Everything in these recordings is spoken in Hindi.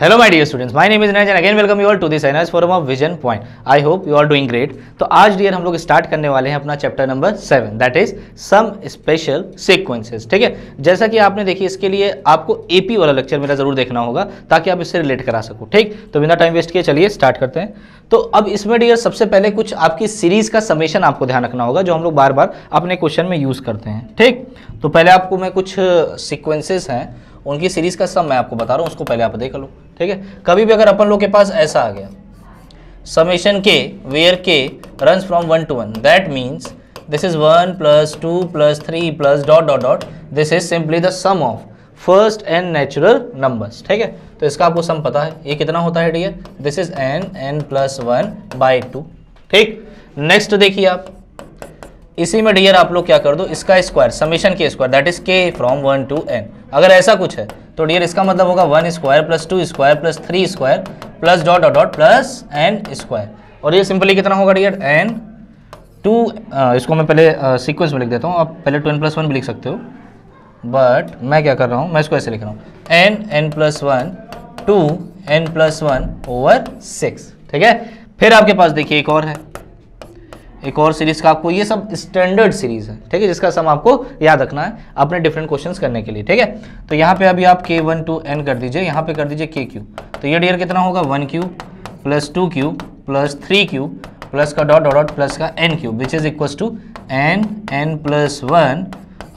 hello my dear students my name is नाइज and again welcome you all to this NS forum of vision point I hope you are doing great तो आज डियर हम लोग स्टार्ट करने वाले हैं अपना chapter number seven that is some special sequences ठीक है जैसा कि आपने देखिए इसके लिए आपको ए वाला लेक्चर मेरा जरूर देखना होगा ताकि आप इससे रिलेट करा सको ठीक तो बिना टाइम वेस्ट किए चलिए स्टार्ट करते हैं तो अब इसमें डियर सबसे पहले कुछ आपकी सीरीज का समेशन आपको ध्यान रखना होगा जो हम लोग बार बार अपने क्वेश्चन में यूज करते हैं ठीक तो पहले आपको मैं कुछ सिक्वेंसेस हैं उनकी सीरीज का सब मैं आपको बता रहा हूँ उसको पहले आप देख लो ठीक है कभी भी अगर अपन लोग के पास ऐसा आ गया summation k where k run from one to one that means this is one plus two plus three plus dot dot dot this is simply the sum of first n natural numbers ठीक है तो इसका आपको सम पता है ये कितना होता है dear this is n n plus one by two ठीक नेक्स्ट देखिए आप इसी में डियर आप लोग क्या कर दो इसका square summation k square that is k from one to n अगर ऐसा कुछ है तो डियर इसका मतलब होगा one square plus two square plus three square plus dot dot dot plus n square और ये सिंपली कितना होगा डियर एन टू इसको मैं पहले सिक्वेंस में लिख देता हूँ आप पहले टू एन प्लस वन भी लिख सकते हो बट मैं क्या कर रहा हूँ मैं इसको ऐसे लिख रहा हूँ n n plus one to n plus one over six ठीक है फिर आपके पास देखिए एक और है एक और सीरीज़ का आपको ये सब स्टैंडर्ड सीरीज़ है ठीक है जिसका सम आपको याद रखना है अपने डिफरेंट क्वेश्चन करने के लिए ठीक है तो यहाँ पे अभी आप के वन टू एन कर दीजिए यहाँ पे कर दीजिए के क्यू तो ये डियर कितना होगा one cube plus two cube plus three cube plus का डॉट डॉट प्लस का n cube which is equal to n n plus one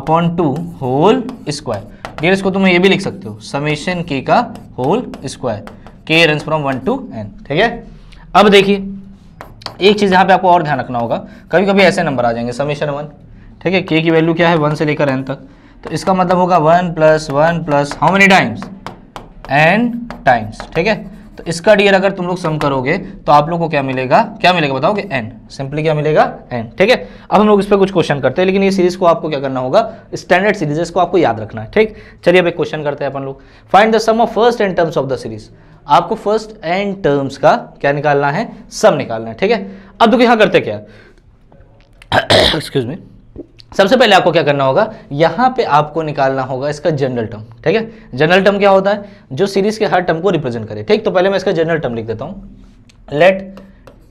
upon two whole square dear इसको तुम ये भी लिख सकते हो समेशन के का whole square k run from one to n ठीक है अब देखिए एक चीज़ यहाँ पे आपको और ध्यान रखना होगा कभी कभी ऐसे नंबर आ जाएंगे समीशन वन ठीक है के की वैल्यू क्या है वन से लेकर एन तक तो इसका मतलब होगा one plus one plus how many times n times ठीक है तो इसका डियर अगर तुम लोग सम करोगे तो आप लोग को क्या मिलेगा क्या मिलेगा बताओगे एन सिंपली क्या मिलेगा एन ठीक है अब हम लोग इस पर कुछ क्वेश्चन करते हैं लेकिन ये सीरीज को आपको क्या करना होगा स्टैंडर्ड सीरीज को आपको याद रखना है ठीक चलिए अब एक क्वेश्चन करते हैं अपन लोग find the sum of first n terms of the series आपको फर्स्ट एंड टर्म्स का क्या निकालना है सम निकालना है ठीक है अब देखो यहां करते क्या एक्सक्यूज मी सबसे पहले आपको क्या करना होगा यहां पे आपको निकालना होगा इसका जनरल टर्म ठीक है जनरल टर्म क्या होता है जो सीरीज के हर टर्म को रिप्रेजेंट करे ठीक तो पहले मैं इसका जनरल टर्म लिख देता हूं let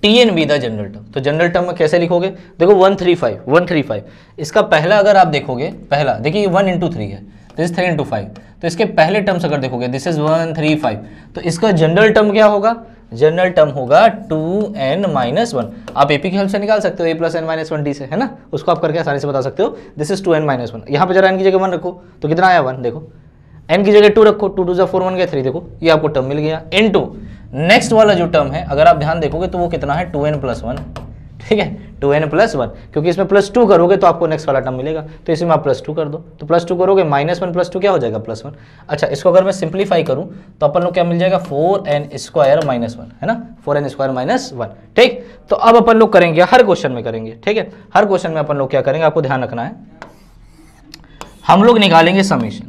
t n be the general term तो जनरल टर्म में कैसे लिखोगे देखो one three five one three five इसका पहला अगर आप देखोगे पहला देखिए वन इंटू थ्री है दिस थ्री इंटू फाइव तो इसके पहले टर्म्स अगर देखोगे this is one three five तो इसका जनरल टर्म क्या होगा जनरल टर्म होगा टू एन माइनस वन आप ए पी की हेल्प से निकाल सकते हो a plus n minus one d से है ना उसको आप करके आसानी से बता सकते हो this is two n minus one यहाँ पर जरा एन की जगह वन रखो तो कितना आया वन देखो एन की जगह टू रखो टू टू जो फोर वन गया थ्री देखो ये आपको टर्म मिल गया इन टू नेक्स्ट वाला जो टर्म है अगर आप ध्यान देखोगे तो वो कितना है टू एन प्लस वन ठीक है टू एन प्लस वन क्योंकि इसमें प्लस टू करोगे तो आपको नेक्स्ट वाला टर्म मिलेगा तो इसमें आप प्लस टू कर दो तो प्लस टू करोगे माइनस वन प्लस टू क्या हो जाएगा प्लस वन अच्छा इसको अगर मैं सिंप्लीफाई करूँ तो अपन लोग क्या मिल जाएगा four n square minus one है ना four n square minus one ठीक तो अब अपन लोग करेंगे हर क्वेश्चन में करेंगे ठीक है हर क्वेश्चन में अपन लोग क्या करेंगे आपको ध्यान रखना है हम लोग निकालेंगे समीशन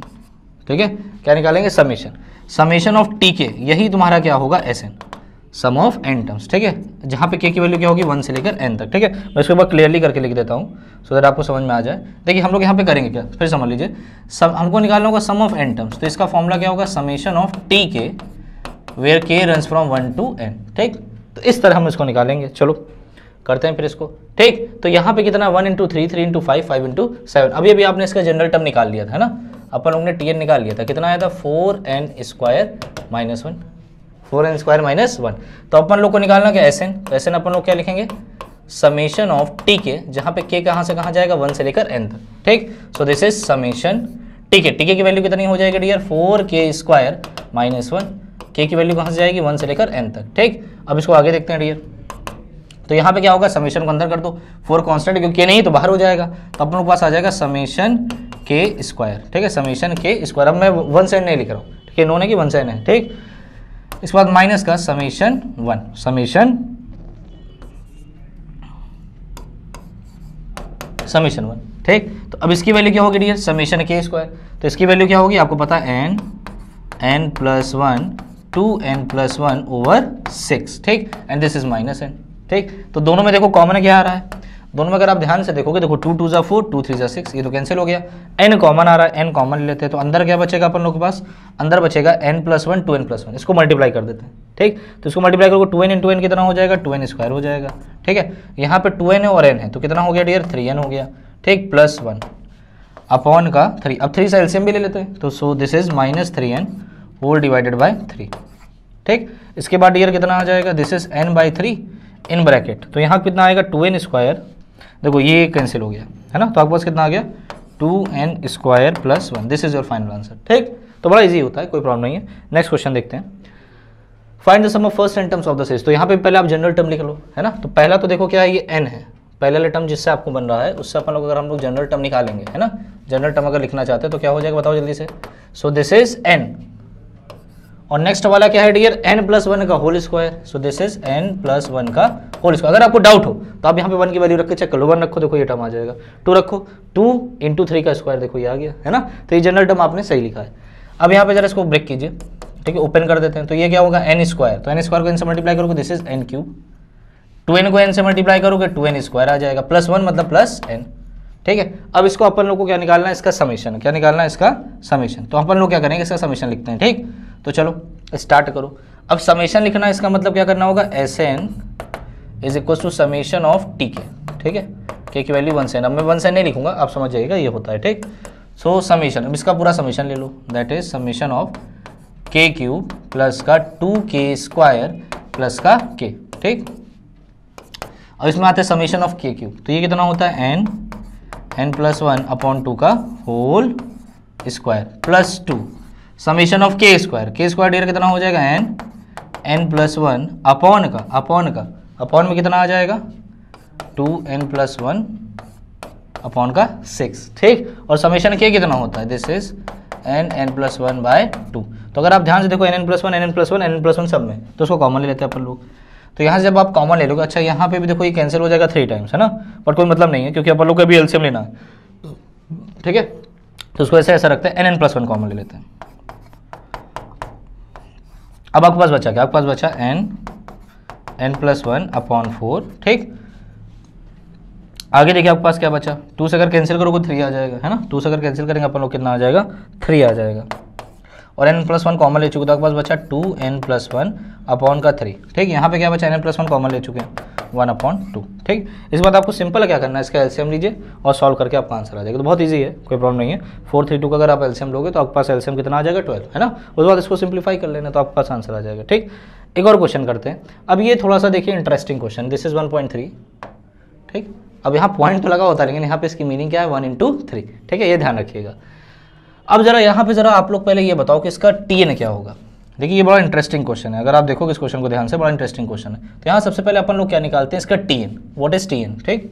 ठीक है क्या निकालेंगे समीशन समीशन ऑफ टी के यही तुम्हारा क्या होगा S n sum of n terms ठीक है जहाँ पे के की वैल्यू क्या होगी वन से लेकर एन तक ठीक है मैं इसके बाद क्लियरली करके लिख देता हूँ सो दैट आपको समझ में आ जाए देखिए हम लोग यहाँ पे करेंगे क्या फिर समझ लीजिए सब हमको निकालना होगा सम ऑफ एन टर्म्स तो इसका फॉर्मूला क्या होगा summation of t k where k run from one to n ठीक तो इस तरह हम इसको निकालेंगे चलो करते हैं फिर इसको ठीक तो यहाँ पे कितना one into three three into five five into seven अभी अभी आपने इसका जनरल टर्म निकाल लिया था ना अपन लोग ने टी एन निकाल लिया था कितना आया था four n square minus one four n square minus one तो अपन लोग को निकालना क्या एस एन तो एस एन अपन लोग क्या लिखेंगे समेशन ऑफ टी के जहाँ पे के कहाँ से कहाँ जाएगा वन से लेकर एन तक ठीक so this is summation t k t k की वैल्यू कितनी हो जाएगी dear four k square minus one k की वैल्यू कहाँ से जाएगी वन से लेकर एन तक ठीक अब इसको आगे देखते हैं डियर तो यहाँ पे क्या होगा समेशन को अंदर कर दो फोर कॉन्स्टेंट क्योंकि के नहीं तो बाहर हो जाएगा तो अपन लोग पास आ जाएगा समेशन के स्क्वायर ठीक है समेशन के स्क्वायर अब मैं वन से एन नहीं लिख रहा हूँ ठीक है नोन है कि वन से एन है ठीक इसके बाद माइनस का summation one summation summation one ठीक तो अब इसकी वैल्यू क्या होगी डियर समेशन के स्क्वायर तो इसकी वैल्यू क्या होगी आपको पता है n n plus one to n plus one over six ठीक and this is minus n ठीक तो दोनों में देखो कॉमन क्या आ रहा है दोनों में अगर आप ध्यान से देखोगे देखो टू टू ज़ा फोर टू थ्री ज़ा सिक्स ये तो कैंसिल हो गया एन कॉमन आ रहा है एन कॉमन लेते हैं तो अंदर क्या बचेगा अपन लोग के पास अंदर बचेगा n plus one to n plus one इसको मल्टीप्लाई कर देते हैं ठीक तो इसको मल्टीप्लाई करोगे two n in two n कितना हो जाएगा टू एन स्क्वायर हो जाएगा ठीक है यहाँ पर टू एन और एन है तो कितना हो गया डियर थ्री एन हो गया ठीक प्लस वन अपॉन का थ्री अब थ्री से एल्सियम भी ले लेते हैं तो so this is minus three n whole divided by three ठीक इसके बाद डियर कितना आ जाएगा this is n by three in bracket तो यहाँ कितना आएगा टू एन स्क्वायर देखो ये कैंसिल हो गया है ना तो आपके पास कितना आ गया two n square plus one this is your final answer ठीक तो बड़ा इजी होता है कोई प्रॉब्लम नहीं है नेक्स्ट क्वेश्चन देखते हैं find the sum of first n terms of the series तो यहाँ पे पहले आप जनरल टर्म लिख लो है ना तो पहला तो देखो क्या है ये एन है पहला वाला टर्म जिससे आपको बन रहा है उससे अपन लोग अगर हम लोग जनरल टर्म निकालेंगे है ना जनरल टर्म अगर लिखना चाहते हैं तो क्या हो जाएगा बताओ जल्दी से सो दिस इज एन और नेक्स्ट वाला क्या है डियर एन प्लस वन का whole square so this is n plus one का होल स्क्वायर अगर आपको डाउट हो तो आप यहाँ पे वन की वैल्यू रख के चेक कर लो वन रखो देखो ये टर्म आ जाएगा टू रखो टू इंटू थ्री का स्क्वायर देखो ये आ गया है ना तो ये जनरल टर्म आपने सही लिखा है अब यहाँ पे जरा इसको ब्रेक कीजिए ठीक है ओपन कर देते हैं तो ये क्या होगा एन स्क्वायर तो एन स्क्वायर को एन से मल्टीप्लाई करोगे this is n cube two n को एन से मल्टीप्लाई करोगे टू एन स्क्वायर आ जाएगा प्लस वन मतलब प्लस एन ठीक है अब इसको अपन लोग को क्या निकालना है इसका समीशन क्या निकालना है इसका समीशन तो अपन लोग क्या करेंगे इसका समीशन लिखते हैं ठीक तो चलो स्टार्ट करो अब समेशन लिखना इसका मतलब क्या करना होगा S n is equal to summation of t k ठीक है के की वैल्यू वन सेन अब मैं वन सेन नहीं लिखूंगा आप समझ जाइएगा ये होता है ठीक सो समेशन अब इसका पूरा समेशन ले लो that is summation of k cube plus का टू के स्क्वायर प्लस का के ठीक अब इसमें आते हैं समेशन ऑफ के क्यूब तो ये कितना होता है n n plus one upon two का whole square plus two summation of k square k square dear कितना हो जाएगा n n plus one upon का अपॉन का अपॉन में कितना आ जाएगा two n plus one upon का सिक्स ठीक और समीशन के कितना होता है this is n n plus one by two तो अगर आप ध्यान से देखो n n plus one n n plus one n n plus one सब में तो उसको कॉमन ले लेते हैं अपन लोग तो यहाँ से जब आप कॉमन ले लोगे अच्छा यहाँ पे भी देखो ये कैंसिल हो जाएगा थ्री टाइम्स है ना बट कोई मतलब नहीं है क्योंकि अपन लोग का भी एल्सियम लेना है ठीक है तो उसको ऐसे ऐसा रखते हैं n n plus one common ले लेते हैं अब आपके पास बचा क्या आपके पास बचा n n plus one upon four ठीक आगे देखिए आपके पास क्या बचा टू से अगर कैंसिल करोगे थ्री आ जाएगा है ना टू से अगर कैंसिल करेंगे अपन लोग कितना आ जाएगा थ्री आ जाएगा और एन प्लस वन कॉमन ले चुके तो आपके पास बचा two n plus one upon का थ्री ठीक यहाँ पे क्या बचा एन प्लस वन कॉमन ले चुके हैं वन अपॉन टू ठीक इसके बाद आपको सिंपल क्या करना है इसका एल्सियम लीजिए और सॉल्व करके आपका आंसर आ जाएगा तो बहुत ईजी है कोई प्रॉब्लम नहीं है फोर थ्री टू का अगर आप एल्सियम लोगे तो आपके पास एल्सियम कितना आ जाएगा ट्वेल्थ है ना उस बाद इसको सिंप्लीफाई कर लेना तो आपके पास आंसर आ जाएगा ठीक एक और क्वेश्चन करते हैं अब ये थोड़ा सा देखिए interesting question this is one point three ठीक अब यहाँ पॉइंट तो लगा होता है लेकिन यहाँ पे इसकी मीनिंग क्या है वन इंटू थ्री ठीक है ये ध्यान रखिएगा अब ज़रा यहाँ पे ज़रा आप लोग पहले ये बताओ कि इसका टी क्या होगा देखिए ये बड़ा इंटरेस्टिंग क्वेश्चन है अगर आप देखोगे इस क्वेश्चन को ध्यान से बड़ा इंटरेस्टिंग क्वेश्चन है तो यहाँ सबसे पहले अपन लोग क्या निकालते हैं इसका t n what is t n ठीक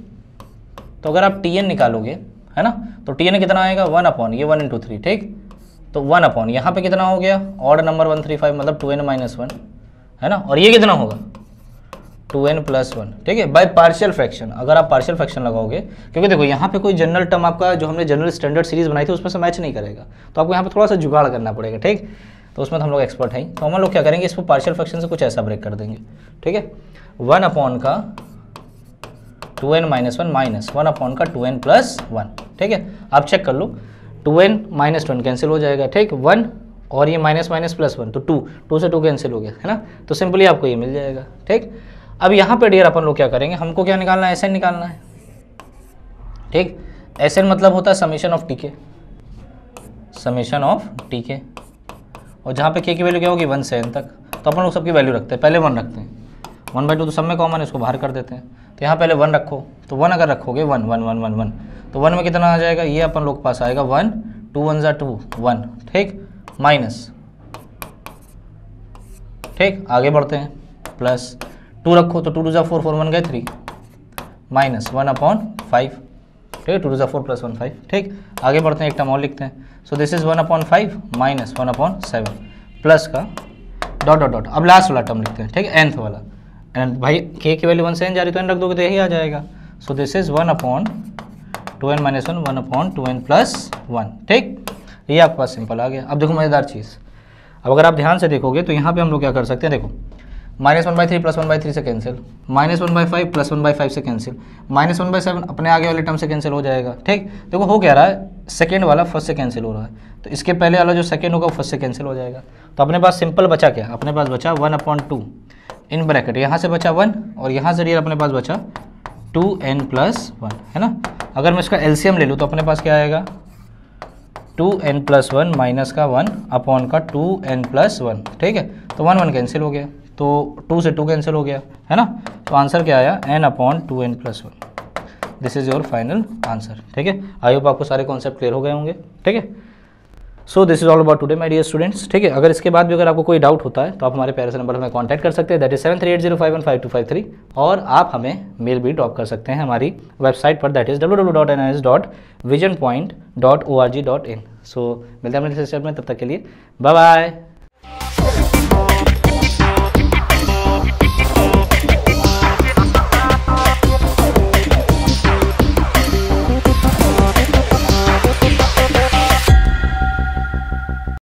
तो अगर आप टी एन निकालोगे है ना तो टी एन कितना आएगा वन अपॉन ये वन इंटू थ्री ठीक तो वन अपॉन यहाँ पर कितना हो गया order number one three five मतलब टू एन माइनस वन है ना और ये कितना होगा टू एन प्लस वन ठीक है बाय पार्शियल फ्रैक्शन अगर आप पार्शियल फ्रैक्शन लगाओगे क्योंकि देखो यहाँ पे कोई जनरल टर्म आपका जो हमने जनरल स्टैंडर्ड सीरीज बनाई थी उसमें से मैच नहीं करेगा तो आपको यहाँ पे थोड़ा सा जुगाड़ करना पड़ेगा ठीक तो उसमें तो हम लोग एक्सपर्ट हैं तो हम लोग क्या करेंगे इसको पार्शियल फ्रैक्शन से कुछ ऐसा ब्रेक कर देंगे ठीक है वन अपॉन का two n minus one minus one upon का टू एन प्लस वन ठीक है आप चेक कर लो two n minus one cancel हो जाएगा ठीक वन और ये माइनस माइनस प्लस वन तो टू टू से टू कैंसिल हो गया है ना तो सिंपली आपको ये मिल जाएगा ठीक अब यहाँ पे डियर अपन लोग क्या करेंगे हमको क्या निकालना है एस निकालना है ठीक एस मतलब होता है summation of t k summation of t k और जहाँ पे के की वैल्यू क्या होगी वन से एन तक तो अपन लोग सबकी वैल्यू रखते हैं पहले वन रखते हैं वन बाई टू तो सब में कॉमन है इसको बाहर कर देते हैं तो यहाँ पहले वन रखो तो वन अगर रखोगे one one one one one तो वन में कितना आ जाएगा ये अपन लोग पास आएगा वन टू वन ज़ा टू वन ठीक माइनस ठीक आगे बढ़ते हैं प्लस टू रखो तो two two four four one गए three minus one upon five ठीक है two two four plus one five ठीक आगे बढ़ते हैं एक टर्म और लिखते हैं so this is one upon five minus one upon seven plus का डॉट डॉट डॉट अब लास्ट वाला टर्म लिखते हैं ठीक है एंथ वाला एंड भाई के की वैल्यू वन से एन जा रही तो एन रख दोगे तो यही आ जाएगा so this is one upon two n minus one one upon two n plus one ठीक ये आपके पास सिंपल आ गया अब देखो मज़ेदार चीज़ अब अगर आप ध्यान से देखोगे तो यहाँ पे हम लोग क्या कर सकते हैं देखो minus one by three plus one by three से cancel minus one by five plus one by five से cancel minus one by seven अपने आगे वाले टर्म से कैंसिल हो जाएगा ठीक देखो हो क्या रहा है सेकेंड वाला फर्स्ट से कैंसिल हो रहा है तो इसके पहले वाला जो सेकेंड होगा वो फर्स्ट से कैंसिल हो जाएगा तो अपने पास सिंपल बचा क्या अपने पास बचा one upon two in bracket यहाँ से बचा वन और यहाँ से अपने पास बचा टू एन प्लस वन है ना अगर मैं इसका एल्सीयम ले लूँ तो अपने पास क्या आएगा two n plus one minus का वन अपॉन का टू एन प्लस वन ठीक है तो वन वन कैंसिल हो गया तो टू से टू कैंसिल हो गया है ना तो आंसर क्या आया n upon two n plus one this is your final answer ठीक है आई होप आपको सारे कॉन्सेप्ट क्लियर हो गए होंगे ठीक है so this is all about today my dear students ठीक है अगर इसके बाद भी अगर आपको कोई डाउट होता है तो आप हमारे पेरेंट्स नंबर में हमें कॉन्टैक्ट कर सकते हैं that is seven three eight zero five one five two five three और आप हमें मेल भी ड्रॉप कर सकते हैं हमारी वेबसाइट पर that is W W dot N S dot vision point dot O R G dot in so मिलते हैं अपने सेशन में तब तक के लिए बाय बाय